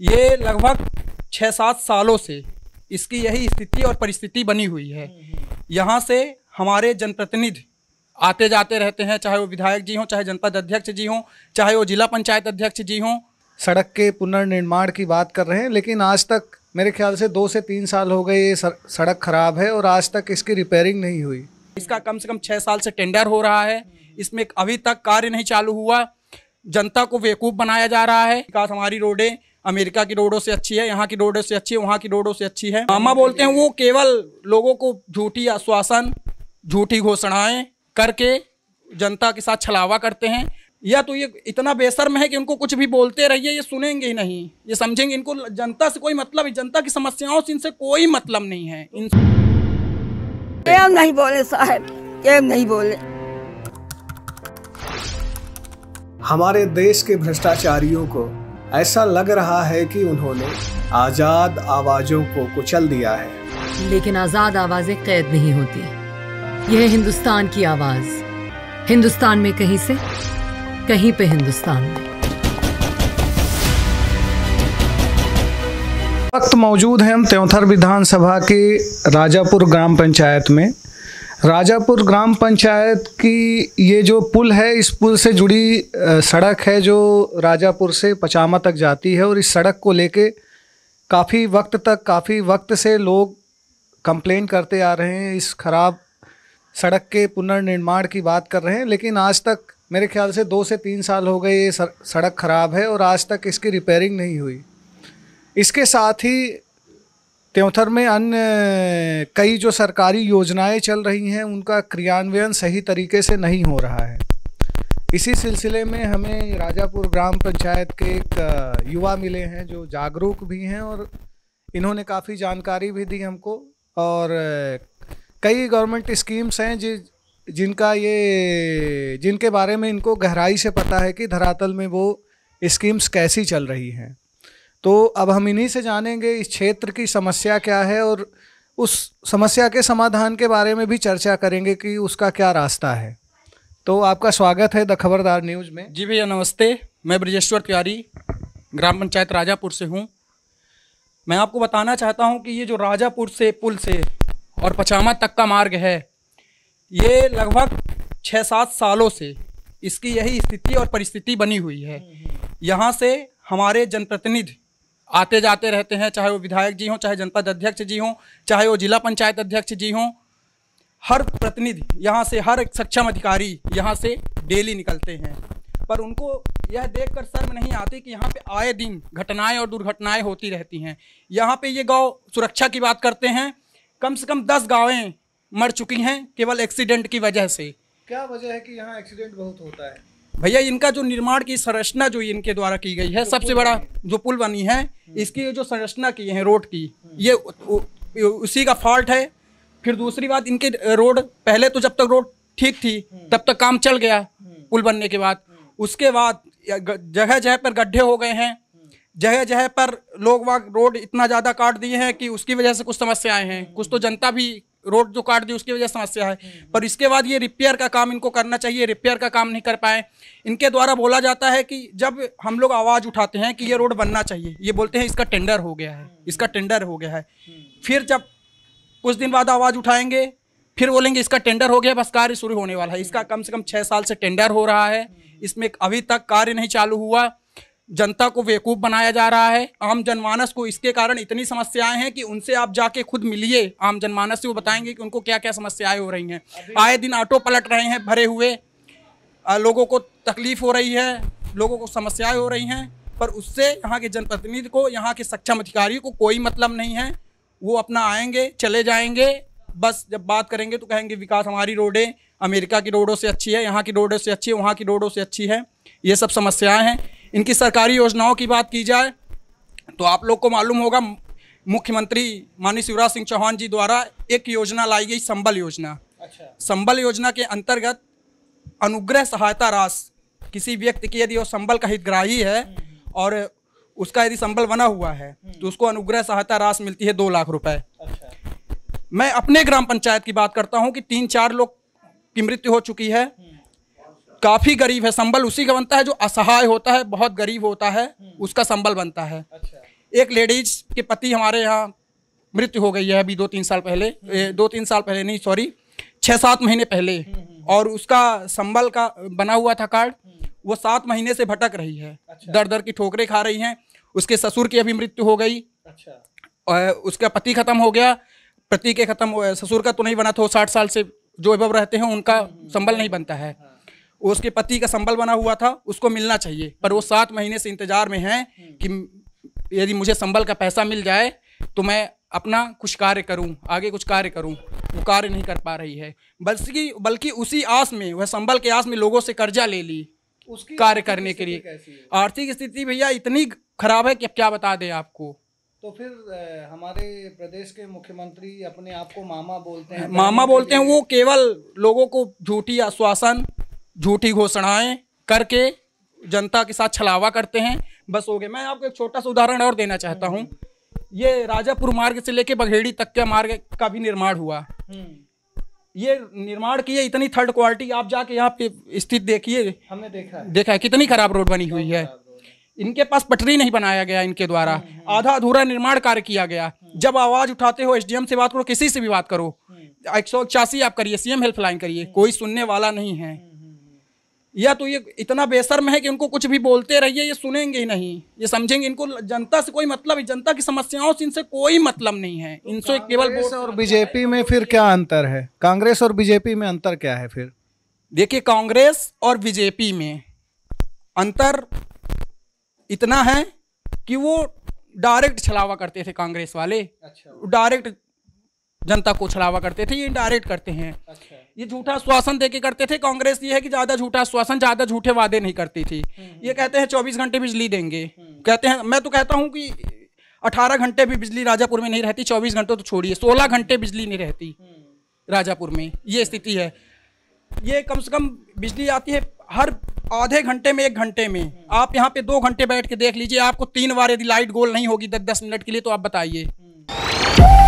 ये लगभग छः सात सालों से इसकी यही स्थिति और परिस्थिति बनी हुई है यहाँ से हमारे जनप्रतिनिधि आते जाते रहते हैं चाहे वो विधायक जी हों चाहे जनपद अध्यक्ष जी हों चाहे वो जिला पंचायत अध्यक्ष जी हों सड़क के पुनर्निर्माण की बात कर रहे हैं लेकिन आज तक मेरे ख्याल से दो से तीन साल हो गए ये सड़क खराब है और आज तक इसकी रिपेयरिंग नहीं हुई इसका कम से कम छः साल से टेंडर हो रहा है इसमें अभी तक कार्य नहीं चालू हुआ जनता को बेवकूफ़ बनाया जा रहा है विकास हमारी रोडें अमेरिका की रोडों से अच्छी है यहाँ की रोडों से अच्छी है वहाँ की रोडों से अच्छी है मामा बोलते हैं वो केवल लोगों को झूठी आश्वासन झूठी घोषणाएं करके जनता के साथ छलावा करते हैं या तो ये इतना बेसरम है कि उनको कुछ भी बोलते रहिए ये सुनेंगे ही नहीं ये समझेंगे इनको जनता से कोई मतलब जनता की समस्याओं से इनसे कोई मतलब नहीं है इन नहीं बोले साहब क्या नहीं बोले हमारे देश के भ्रष्टाचारियों को ऐसा लग रहा है कि उन्होंने आजाद आवाजों को कुचल दिया है लेकिन आजाद आवाजें कैद नहीं होती यह हिंदुस्तान की आवाज हिंदुस्तान में कहीं से कहीं पे हिंदुस्तान में वक्त मौजूद हैं हम त्योथर विधानसभा के राजापुर ग्राम पंचायत में राजापुर ग्राम पंचायत की ये जो पुल है इस पुल से जुड़ी सड़क है जो राजापुर से पचामा तक जाती है और इस सड़क को लेके काफ़ी वक्त तक काफ़ी वक्त से लोग कंप्लेन करते आ रहे हैं इस खराब सड़क के पुनर्निर्माण की बात कर रहे हैं लेकिन आज तक मेरे ख्याल से दो से तीन साल हो गए ये सड़क ख़राब है और आज तक इसकी रिपेयरिंग नहीं हुई इसके साथ ही त्योंथर में अन्य कई जो सरकारी योजनाएं चल रही हैं उनका क्रियान्वयन सही तरीके से नहीं हो रहा है इसी सिलसिले में हमें राजापुर ग्राम पंचायत के एक युवा मिले हैं जो जागरूक भी हैं और इन्होंने काफ़ी जानकारी भी दी हमको और कई गवर्नमेंट स्कीम्स हैं जि जिनका ये जिनके बारे में इनको गहराई से पता है कि धरातल में वो स्कीम्स कैसी चल रही हैं तो अब हम इन्हीं से जानेंगे इस क्षेत्र की समस्या क्या है और उस समस्या के समाधान के बारे में भी चर्चा करेंगे कि उसका क्या रास्ता है तो आपका स्वागत है द खबरदार न्यूज़ में जी भैया नमस्ते मैं ब्रजेश्वर तिवारी ग्राम पंचायत राजापुर से हूँ मैं आपको बताना चाहता हूँ कि ये जो राजापुर से पुल से और पचामा तक का मार्ग है ये लगभग छः सात सालों से इसकी यही स्थिति और परिस्थिति बनी हुई है यहाँ से हमारे जनप्रतिनिधि आते जाते रहते हैं चाहे वो विधायक जी हों चाहे जनपद अध्यक्ष जी हों चाहे वो जिला पंचायत अध्यक्ष जी हों हर प्रतिनिधि यहाँ से हर सक्षम अधिकारी यहाँ से डेली निकलते हैं पर उनको यह देखकर शर्म नहीं आती कि यहाँ पे आए दिन घटनाएं और दुर्घटनाएं होती रहती हैं यहाँ पे ये गांव सुरक्षा की बात करते हैं कम से कम दस गाँवें मर चुकी हैं केवल एक्सीडेंट की वजह से क्या वजह है कि यहाँ एक्सीडेंट बहुत होता है भैया इनका जो निर्माण की संरचना जो इनके द्वारा की गई है सबसे बड़ा जो पुल बनी है इसकी जो संरचना की है रोड की ये उसी का फॉल्ट है फिर दूसरी बात इनके रोड पहले तो जब तक रोड ठीक थी हम्म। तब तक काम चल गया हम्म। पुल बनने के बाद हम्म। उसके बाद जगह जगह पर गड्ढे हो गए हैं जगह जगह पर लोग वाग रोड इतना ज़्यादा काट दिए हैं कि उसकी वजह से कुछ समस्याएं हैं कुछ तो जनता भी रोड जो काट दी उसकी वजह समस्या है पर इसके बाद ये रिपेयर का काम इनको करना चाहिए रिपेयर का काम नहीं कर पाए इनके द्वारा बोला जाता है कि जब हम लोग आवाज़ उठाते हैं कि ये रोड बनना चाहिए ये बोलते हैं इसका टेंडर हो गया है इसका टेंडर हो गया है फिर जब कुछ दिन बाद आवाज़ उठाएंगे फिर बोलेंगे इसका टेंडर हो गया बस कार्य शुरू होने वाला है इसका कम से कम छः साल से टेंडर हो रहा है इसमें अभी तक कार्य नहीं चालू हुआ जनता को बेवकूफ़ बनाया जा रहा है आम जनमानस को इसके कारण इतनी समस्याएं हैं कि उनसे आप जाके खुद मिलिए आम जनमानस से वो बताएंगे कि उनको क्या क्या समस्याएं हो रही हैं आए दिन ऑटो पलट रहे हैं भरे हुए लोगों को तकलीफ़ हो रही है लोगों को समस्याएं हो रही हैं पर उससे यहाँ के जनप्रतिनिधि को यहाँ के सक्षम अधिकारी को कोई मतलब नहीं है वो अपना आएंगे चले जाएंगे बस जब बात करेंगे तो कहेंगे विकास हमारी रोडें अमेरिका की रोडों से अच्छी है यहाँ की रोडों से अच्छी है वहाँ की रोडों से अच्छी है ये सब समस्याएं हैं इनकी सरकारी योजनाओं की बात की जाए तो आप लोग को मालूम होगा मुख्यमंत्री माननीय शिवराज सिंह चौहान जी द्वारा एक योजना लाई गई संबल योजना अच्छा। संबल योजना के अंतर्गत अनुग्रह सहायता राशि किसी व्यक्ति की यदि वो संबल का हितग्राही है हम्म, हम्म। और उसका यदि संबल बना हुआ है हम्म। तो उसको अनुग्रह सहायता राशि मिलती है दो लाख रुपए अच्छा। मैं अपने ग्राम पंचायत की बात करता हूँ कि तीन चार लोग की मृत्यु हो चुकी है काफ़ी गरीब है संबल उसी का बनता है जो असहाय होता है बहुत गरीब होता है हम्म। उसका संबल बनता है अच्छा। एक लेडीज के पति हमारे यहाँ मृत्यु हो गई है अभी दो तीन साल पहले हम्म। दो तीन साल पहले नहीं सॉरी छः सात महीने पहले हम्म, और उसका संबल का बना हुआ था कार्ड वो सात महीने से भटक रही है अच्छा। दर दर की ठोकरें खा रही हैं उसके ससुर की अभी मृत्यु हो गई अच्छा और उसका पति खत्म हो गया पति के खत्म ससुर का तो नहीं बना था वो साठ साल से जो एवब रहते हैं उनका संबल नहीं बनता है उसके पति का संबल बना हुआ था उसको मिलना चाहिए पर वो सात महीने से इंतजार में है कि यदि मुझे संबल का पैसा मिल जाए तो मैं अपना कुछ कार्य करूं आगे कुछ कार्य करूं वो कार्य नहीं कर पा रही है बल्कि बल्कि उसी आस में वह संबल के आस में लोगों से कर्जा ले ली उसकी कार्य करने के लिए आर्थिक स्थिति भैया इतनी खराब है कि क्या बता दें आपको तो फिर हमारे प्रदेश के मुख्यमंत्री अपने आप को मामा बोलते हैं मामा बोलते हैं वो केवल लोगों को झूठी आश्वासन झूठी घोषणाएं करके जनता के साथ छलावा करते हैं बस हो गए मैं आपको एक छोटा सा उदाहरण और देना चाहता हूँ ये राजापुर मार्ग से लेके बघेड़ी तक के मार्ग का भी निर्माण हुआ ये निर्माण की है इतनी थर्ड क्वालिटी आप जाके यहाँ पे स्थित देखिए हमने देखा है देखा है कितनी खराब रोड बनी हुई है इनके पास पटरी नहीं बनाया गया इनके द्वारा हम्म, हम्म। आधा अधूरा निर्माण कार्य किया गया हम्म। जब आवाज उठाते हो एसडीएम से बात करो किसी से भी बात करो एक सौ आप करिए सीएम हेल्पलाइन करिए कोई सुनने वाला नहीं है या तो ये इतना बेसर्म है कि उनको कुछ भी बोलते रहिए ये सुनेंगे ही नहीं ये समझेंगे इनको जनता से कोई मतलब जनता की समस्याओं से इनसे कोई मतलब नहीं है तो इनसे केवल और बीजेपी में फिर क्या अंतर है कांग्रेस और बीजेपी में अंतर क्या है फिर देखिए कांग्रेस और बीजेपी में अंतर इतना है कि वो डायरेक्ट छलावा करते थे कांग्रेस वाले अच्छा। डायरेक्ट जनता को छलावा करते थे ये इंडायरेक्ट करते हैं अच्छा। ये झूठा आश्वासन देके करते थे कांग्रेस ये है कि ज्यादा झूठा आश्वासन ज्यादा झूठे वादे नहीं करती थी हम्म। ये कहते हैं चौबीस घंटे बिजली देंगे हम्म। कहते हैं मैं तो कहता हूँ कि अठारह घंटे भी बिजली राजापुर में नहीं रहती चौबीस घंटे तो छोड़िए सोलह घंटे बिजली नहीं रहती हम्म। राजापुर में ये स्थिति है ये कम से कम बिजली आती है हर आधे घंटे में एक घंटे में आप यहाँ पे दो घंटे बैठ के देख लीजिए आपको तीन बार यदि लाइट गोल नहीं होगी दस दस मिनट के लिए तो आप बताइए